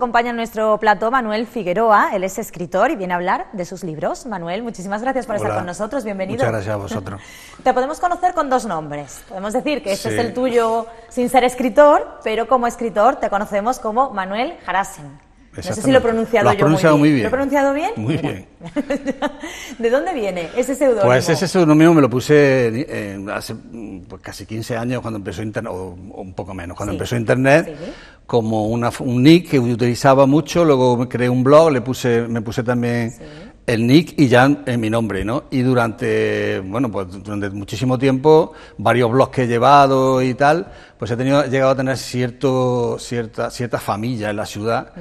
acompaña en nuestro plato, Manuel Figueroa. Él es escritor y viene a hablar de sus libros. Manuel, muchísimas gracias por estar con nosotros. Bienvenido. Muchas gracias a vosotros. Te podemos conocer con dos nombres. Podemos decir que este es el tuyo sin ser escritor, pero como escritor te conocemos como Manuel Harasen. No sé si lo he pronunciado lo yo pronunciado muy, bien. ¿Lo he pronunciado bien? Muy bien. ¿De dónde viene ese seudónimo? Pues ese pseudónimo me lo puse hace pues, casi 15 años cuando empezó Internet, o, un poco menos, cuando empezó Internet como una, un nick que utilizaba mucho, luego creé un blog, le puse, me puse también el nick y ya en mi nombre, ¿no? Y durante, bueno, pues durante muchísimo tiempo, varios blogs que he llevado y tal, pues he tenido, llegado a tener cierto, cierta, cierta familia en la ciudad,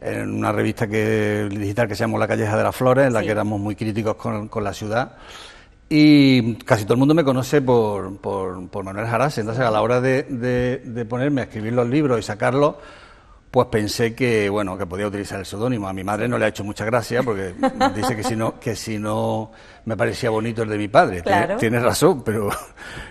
en una revista que, digital que se llama La Calleja de las Flores, en la que éramos muy críticos con, con la ciudad. Y casi todo el mundo me conoce por, por, por Manuel Jarás, entonces a la hora de, ponerme a escribir los libros y sacarlos, pues pensé que bueno que podía utilizar el seudónimo. A mi madre no le ha hecho mucha gracia porque dice que si no que si no me parecía bonito el de mi padre. Tienes razón, pero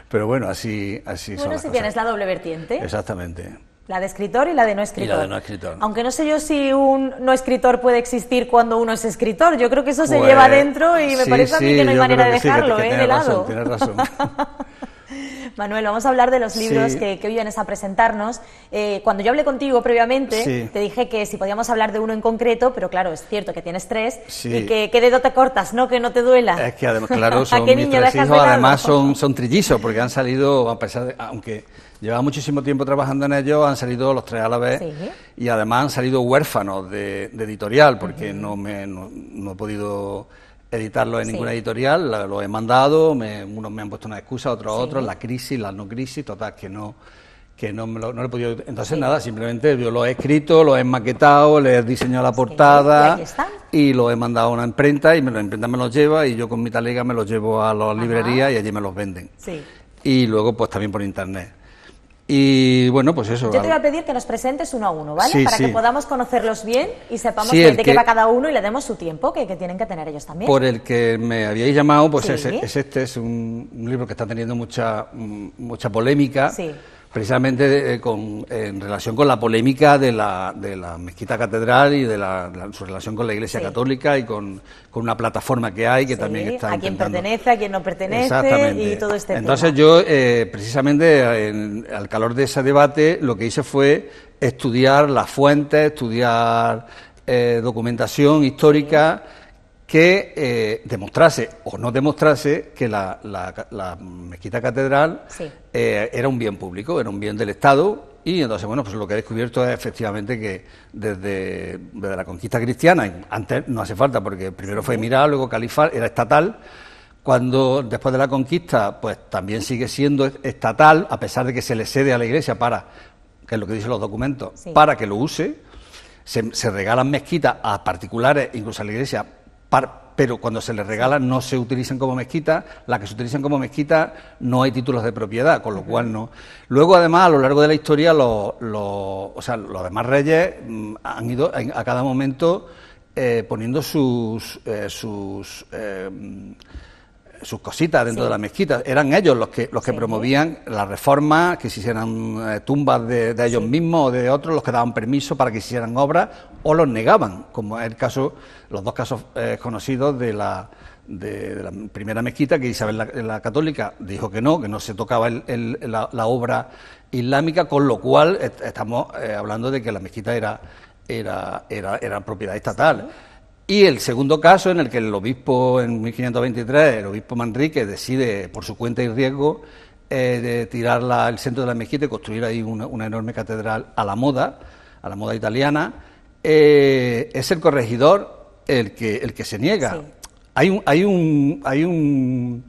pero bueno así así. Bueno, son si tienes la doble vertiente. Exactamente. La de escritor y la de no escritor. la de no escritor. Aunque no sé yo si un no escritor puede existir cuando uno es escritor. Yo creo que eso se lleva pues, dentro y me parece a mí que no hay manera de dejarlo, ¿eh? Tienes razón. Manuel, vamos a hablar de los libros que, hoy vienes a presentarnos. Eh, cuando yo hablé contigo previamente, te dije que si podíamos hablar de uno en concreto, pero claro, es cierto que tienes tres, y que qué dedo te cortas, ¿no? Que no te duela. Es que además, claro, son mis tres hijos, además son, trillizos, porque han salido, a pesar de, aunque llevaba muchísimo tiempo trabajando en ellos, han salido los tres a la vez y además han salido huérfanos de, editorial, porque no, me, no he podido editarlo en ninguna editorial, lo he mandado, me, unos me han puesto una excusa, otros otros, la crisis, la no crisis, total, que no que no, lo, he podido... Entonces nada, simplemente yo lo he escrito, lo he maquetado, le he diseñado la portada y, lo he mandado a una imprenta y la imprenta me lo lleva y yo con mi talega me lo llevo a la librerías y allí me los venden. Y luego pues también por internet. Y bueno, pues eso. Yo te voy a pedir que nos presentes uno a uno, ¿vale? Para que podamos conocerlos bien y sepamos de qué va cada uno y le demos su tiempo, que, que, tienen que tener ellos también. Por el que me habíais llamado, pues es, este, es un, libro que está teniendo mucha, mm, mucha polémica. Sí precisamente eh, en relación con la polémica de la, mezquita catedral y de su relación con la Iglesia Católica y con, una plataforma que hay que también está... A quién pertenece, a quién no pertenece y todo este Entonces yo, eh, precisamente al calor de ese debate, lo que hice fue estudiar las fuentes, estudiar eh, documentación histórica que eh, demostrase o no demostrase que la, mezquita catedral eh, era un bien público, era un bien del Estado. Y entonces, bueno, pues lo que he descubierto es efectivamente que desde, la conquista cristiana, antes no hace falta, porque primero fue emirá, luego califal, era estatal. Cuando después de la conquista, pues también sigue siendo estatal, a pesar de que se le cede a la Iglesia para, que es lo que dicen los documentos, para que lo use. se regalan mezquitas a particulares, incluso a la Iglesia, pero cuando se les regala no se utilizan como mezquita, las que se utilizan como mezquita no hay títulos de propiedad, con lo cual no. Luego, además, a lo largo de la historia, los, demás reyes mm, han ido a cada momento eh, poniendo sus, eh, sus eh, sus cositas dentro de la mezquita. Eran ellos los que, los que promovían la reforma, que se hicieran eh, tumbas de, ellos mismos o de otros, los que daban permiso para que se hicieran obras o los negaban, como es el caso, los dos casos eh, conocidos de la, de, la primera mezquita, que Isabel la, Católica dijo que no, que no se tocaba la, obra islámica, con lo cual estamos eh, hablando de que la mezquita era, era, era, era propiedad estatal. Y el segundo caso, en el que el obispo, en 1523, el obispo Manrique decide por su cuenta y riesgo eh, de tirar la, el centro de la mezquita y construir ahí una, enorme catedral a la moda, a la moda italiana, eh, es el corregidor el que, el que se niega. Hay, un, hay, un, hay un,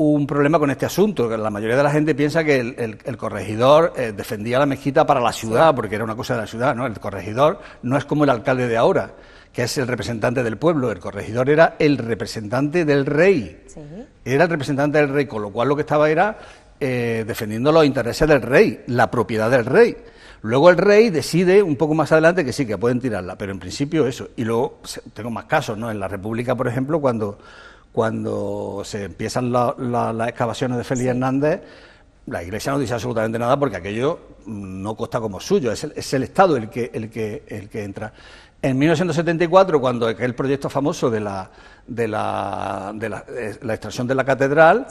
un problema con este asunto. que La mayoría de la gente piensa que el, corregidor eh, defendía la mezquita para la ciudad, porque era una cosa de la ciudad, ¿no? El corregidor no es como el alcalde de ahora, que es el representante del pueblo. El corregidor era el representante del rey. Era el representante del rey, con lo cual lo que estaba era eh, defendiendo los intereses del rey, la propiedad del rey. Luego el rey decide un poco más adelante que sí, que pueden tirarla, pero en principio eso. Y luego tengo más casos, ¿no? En la República, por ejemplo, cuando cuando se empiezan las excavaciones de Félix Hernández, la Iglesia no dice absolutamente nada porque aquello no consta como suyo, es el, Estado el que, entra. En 1974, cuando el proyecto famoso de la, de la, eh, extracción de la catedral,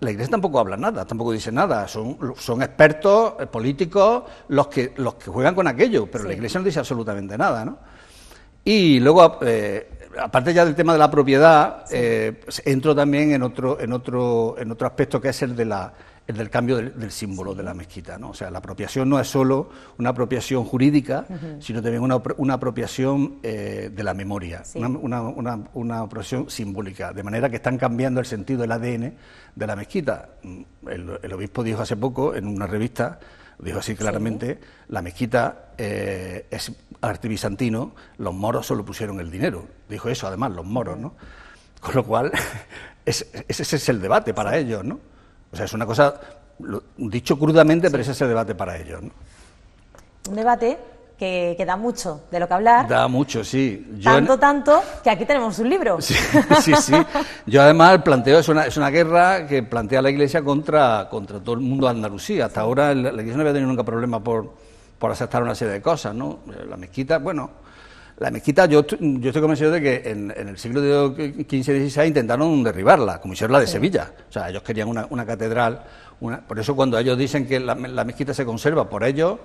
la Iglesia tampoco habla nada, tampoco dice nada. Son, expertos eh, políticos los que, juegan con aquello, pero la Iglesia no dice absolutamente nada. ¿no? Y luego, eh, aparte ya del tema de la propiedad, eh, pues entro también en otro, en, otro, en otro aspecto que es el, de la, del cambio del, símbolo de la mezquita. ¿no? O sea, la apropiación no es solo una apropiación jurídica, sino también una, apropiación eh, de la memoria, una, apropiación simbólica, de manera que están cambiando el sentido del ADN de la mezquita. Mm, el obispo dijo hace poco en una revista, dijo así claramente, la mezquita eh, es bizantino los moros solo pusieron el dinero. Dijo eso además, los moros, ¿no? Con lo cual, es, ese es el debate para ellos, ¿no? O sea, es una cosa, dicho crudamente, pero ese es el debate para ellos, ¿no? Un debate que, da mucho de lo que hablar. Da mucho, sí. tanto, tanto, que aquí tenemos un libro. Sí, sí, Yo además planteo, es una, guerra que plantea la Iglesia contra, contra todo el mundo de Andalucía. Hasta ahora la Iglesia no había tenido nunca problema por por aceptar una serie de cosas, ¿no? Eh, la mezquita, bueno, la mezquita yo, yo estoy convencido de que en, el siglo XV-XVI intentaron derribarla, como hicieron la de Sevilla. O sea, ellos querían una, catedral, una, por eso cuando ellos dicen que la, mezquita se conserva por ellos,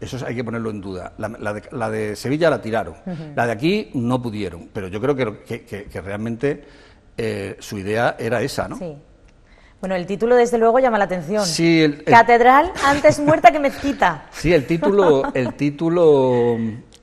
eso hay que ponerlo en duda. La, de, Sevilla la tiraron, la de aquí no pudieron, pero yo creo que, que, realmente eh, su idea era esa, ¿no? Bueno, el título desde luego llama la atención. Sí, Catedral antes muerta que mezquita. Sí, el título, el título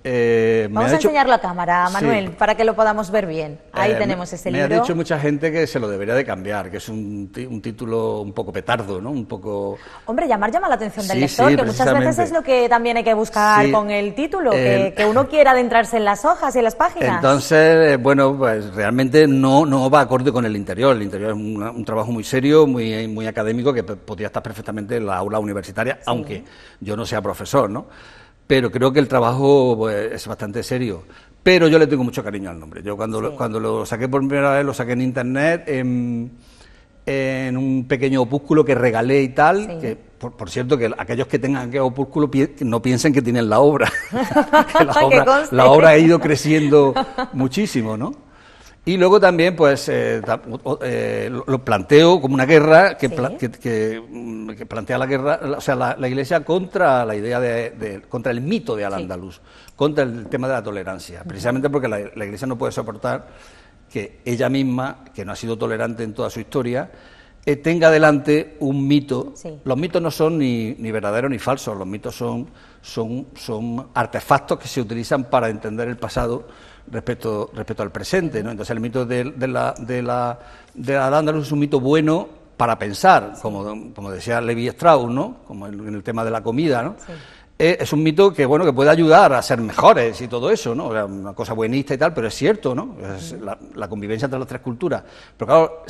eh, Vamos a enseñar la cámara, Manuel, para que lo podamos ver bien. Ahí eh, tenemos ese libro. Me ha dicho mucha gente que se lo debería de cambiar, que es un, título un poco petardo, ¿no? Un poco... Hombre, llamar llama la atención del lector, que muchas veces es lo que también hay que buscar con el título, que, uno quiera adentrarse en las hojas y en las páginas. Entonces, eh, bueno, pues realmente no, no va acorde con el interior. El interior es un, un trabajo muy serio, muy, muy académico, que podría estar perfectamente en la aula universitaria, aunque yo no sea profesor, ¿no? pero creo que el trabajo eh, es bastante serio. Pero yo le tengo mucho cariño al nombre. Yo cuando, lo, cuando lo saqué por primera vez, lo saqué en internet, en, un pequeño opúsculo que regalé y tal, que por, cierto, que aquellos que tengan aquel opúsculo no piensen que tienen la, obra la obra ha ido creciendo muchísimo, ¿no? Y luego también, pues, eh, eh, lo planteo como una guerra que, mm, plantea la guerra, o sea, la, Iglesia contra la idea de, contra el mito de al andalus contra el tema de la tolerancia, precisamente porque la Iglesia no puede soportar que ella misma, que no ha sido tolerante en toda su historia, eh, tenga delante un mito. Los mitos no son ni, verdaderos ni falsos, los mitos son, son, artefactos que se utilizan para entender el pasado respecto, respecto al presente. Entonces el mito de, de la, de la, de la es un mito bueno para pensar, como, decía Levi Strauss, ¿no? como en, el tema de la comida. ¿no? Eh, es un mito que, bueno, que puede ayudar a ser mejores y todo eso, ¿no? una cosa buenista y tal, pero es cierto, ¿no? Es la, convivencia entre las tres culturas. Pero claro,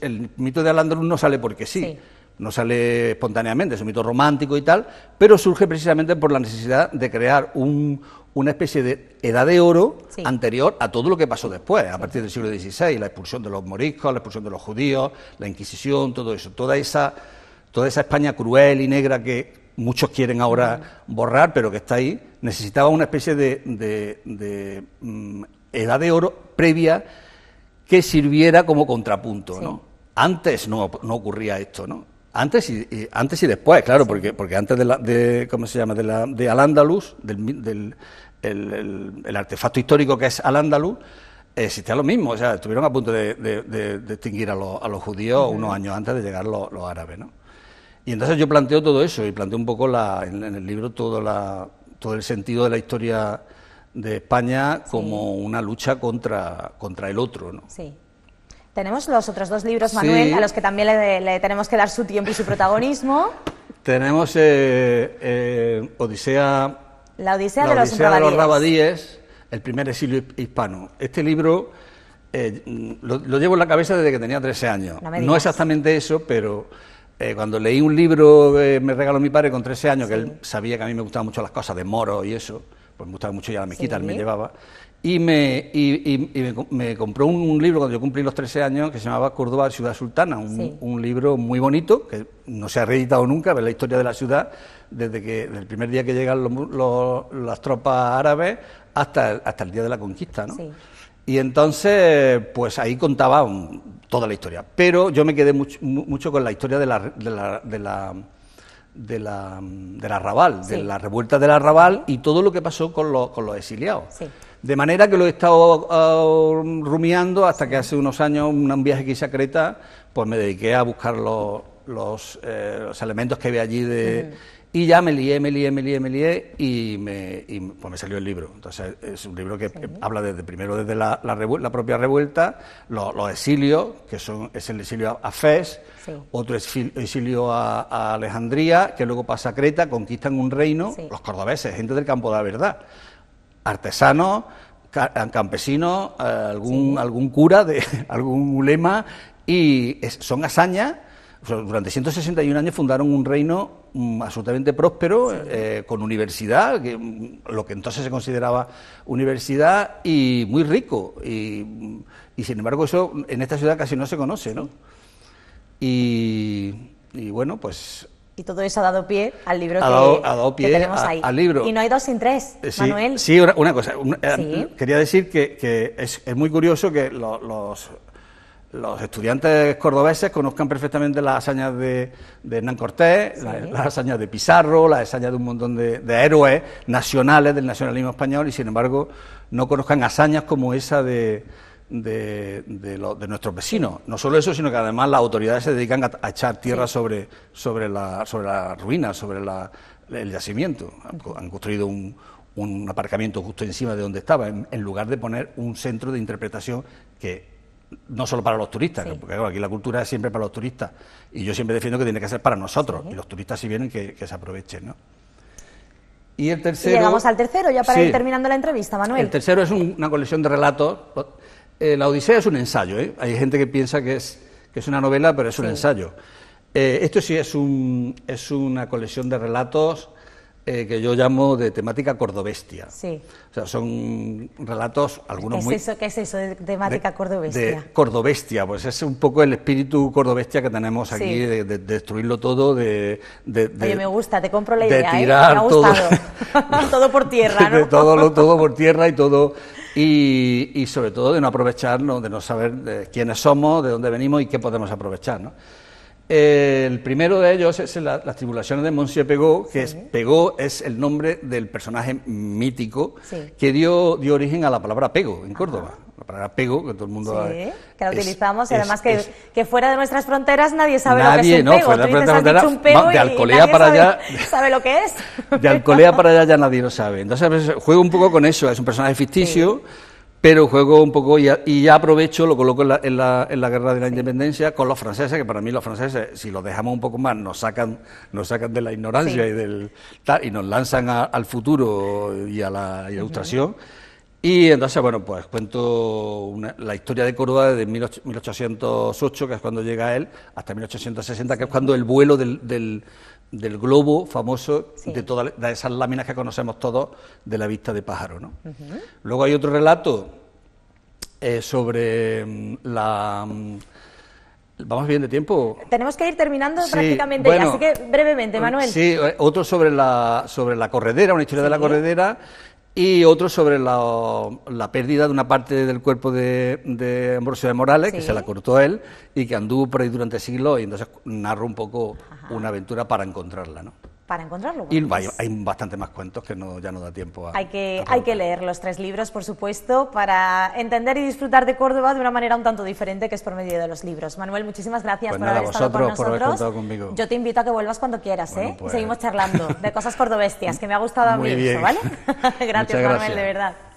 el mito de Al-Andalus no sale porque sí, No sale espontáneamente, es un mito romántico y tal, pero surge precisamente por la necesidad de crear un, una especie de edad de oro anterior a todo lo que pasó después, a partir del siglo XVI, la expulsión de los moriscos, la expulsión de los judíos, la Inquisición, todo eso, toda esa, toda esa España cruel y negra que muchos quieren ahora borrar, pero que está ahí, necesitaba una especie de, mm, edad de oro previa que sirviera como contrapunto. ¿no? Antes no, ocurría esto, ¿no? Antes y, antes y después, claro, porque, porque antes de, la, de, ¿cómo se llama? De, Al-Ándalus, del, el, artefacto histórico que es Al-Ándalus, existía lo mismo, o sea, estuvieron a punto de, extinguir a, a los, judíos unos años antes de llegar los, los árabes, ¿no? Y entonces yo planteo todo eso y planteo un poco en, el libro todo, el sentido de la historia de España como una lucha contra, contra el otro. ¿no? Sí. Tenemos los otros dos libros, Manuel, a los que también le, tenemos que dar su tiempo y su protagonismo. Tenemos eh, eh, Odisea, la Odisea, de, los Rabadíes, el primer exilio hispano. Este libro eh, lo, llevo en la cabeza desde que tenía 13 años. no exactamente eso, pero eh, cuando leí un libro que me regaló mi padre con 13 años, que él sabía que a mí me gustaban mucho las cosas de moros y eso, pues me gustaba mucho ya la mezquita, me llevaba, y me, y, me, compró un, libro cuando yo cumplí los 13 años que se llamaba Córdoba, Ciudad Sultana, un, libro muy bonito que no se ha reeditado nunca, pero la historia de la ciudad desde que el primer día que llegan las tropas árabes hasta el, día de la conquista. ¿no? Y entonces, pues ahí contaba toda la historia. Pero yo me quedé mucho, con la historia de la, de la, de la, de la, de la Raval, de la revuelta la Arrabal y todo lo que pasó con, los, con los exiliados. De manera que lo he estado ah, rumiando hasta que hace unos años, un viaje aquí hice a Creta, pues me dediqué a buscar los, eh, los, elementos que había allí de... Y ya me lié, me lié, me lié, me lié y, me, pues me salió el libro. Entonces es un libro que eh, habla desde primero desde la, la, propia revuelta, los, exilios, que son, es el exilio a Fez, otro exilio a, Alejandría, que luego pasa a Creta, conquistan un reino, los cordobeses, gente del campo de la verdad, artesanos, eh, campesinos, eh, algún, algún cura, de, algún ulema, y son hazañas durante 161 años fundaron un reino mm, absolutamente próspero, eh, con universidad, que, mm, lo que entonces se consideraba universidad, y muy rico. Mm, y, sin embargo, eso en esta ciudad casi no se conoce, ¿no? Y, bueno, pues. Y todo eso ha dado pie al libro que, tenemos ahí. al libro. Y no hay dos sin tres, eh, Manuel. Sí, una, cosa. Eh, quería decir que, es, muy curioso que los los estudiantes cordobeses conozcan perfectamente las hazañas de, de Hernán Cortés, las, hazañas de Pizarro, las hazañas de un montón de, héroes nacionales del nacionalismo español y sin embargo no conozcan hazañas como esa de, de, nuestros vecinos. No solo eso, sino que además las autoridades se dedican a, echar tierra sobre, sobre, la, sobre ruina, sobre el yacimiento. Han, construido un, aparcamiento justo encima de donde estaba, en lugar de poner un centro de interpretación que no solo para los turistas, porque aquí la cultura es siempre para los turistas, y yo siempre defiendo que tiene que ser para nosotros, y los turistas si vienen que, se aprovechen, Y el tercero... llegamos al tercero, ya para ir terminando la entrevista, Manuel. El tercero es una colección de relatos. Eh, la Odisea es un ensayo, ¿eh? Hay gente que piensa que es, que es una novela, pero es un ensayo. Eh, esto sí es, un, es una colección de relatos eh, que yo llamo de temática cordobestia. Sí. O sea, son relatos, algunos ¿Qué es Eso, ¿Qué es eso de temática cordobestia? De cordobestia, pues es un poco el espíritu cordobestia que tenemos aquí, de, destruirlo todo, de, de, Oye, me gusta, te compro la idea, de ¿eh? tirar me ha todo... todo por tierra, ¿no? todo, lo, todo por tierra y todo... Y, y sobre todo de no aprovecharnos, de no saber quiénes somos, de dónde venimos y qué podemos aprovechar, ¿no? El primero de ellos es Las tribulaciones de Monsieur Pegó, que es, Pegó es el nombre del personaje mítico que dio, dio origen a la palabra pego en Córdoba. La palabra pego, que todo el mundo... Sí, que la utilizamos, y además que, que, fuera de nuestras fronteras nadie sabe lo que es un pego. No, fuera de nuestras fronteras, de Alcolea para allá... sabe lo que es. De Alcolea para allá ya nadie lo sabe. Entonces, juego un poco con eso, es un personaje ficticio pero juego un poco y, ya aprovecho, lo coloco en la, guerra de la independencia con los franceses, que para mí los franceses, si los dejamos un poco más, nos sacan, nos sacan de la ignorancia y, del, y nos lanzan al futuro y a la ilustración. Y entonces, bueno, pues cuento la historia de Córdoba desde 1808, que es cuando llega él, hasta 1860, que es cuando el vuelo del del globo famoso de todas esas láminas que conocemos todos de la vista de pájaro. ¿no? Luego hay otro relato eh, sobre mm, la... Mm, Vamos bien de tiempo. Tenemos que ir terminando prácticamente así que brevemente, Manuel. Sí, eh, otro sobre la, sobre la corredera, una historia de la corredera y otro sobre la, pérdida de una parte del cuerpo de, de Ambrosio de Morales, que se la cortó él y que anduvo por ahí durante siglos y entonces narro un poco una aventura para encontrarla. ¿no? para encontrarlo. y hay, pues hay bastante más cuentos que no, ya no da tiempo a... Hay que, hay que leer los tres libros, por supuesto, para entender y disfrutar de Córdoba de una manera un tanto diferente que es por medio de los libros. Manuel, muchísimas gracias pues por haber estado con nosotros. contado conmigo. Yo te invito a que vuelvas cuando quieras, ¿eh? Pues. Seguimos charlando de cosas cordobestias, que me ha gustado a mí ¿vale? gracias, Manuel, de verdad.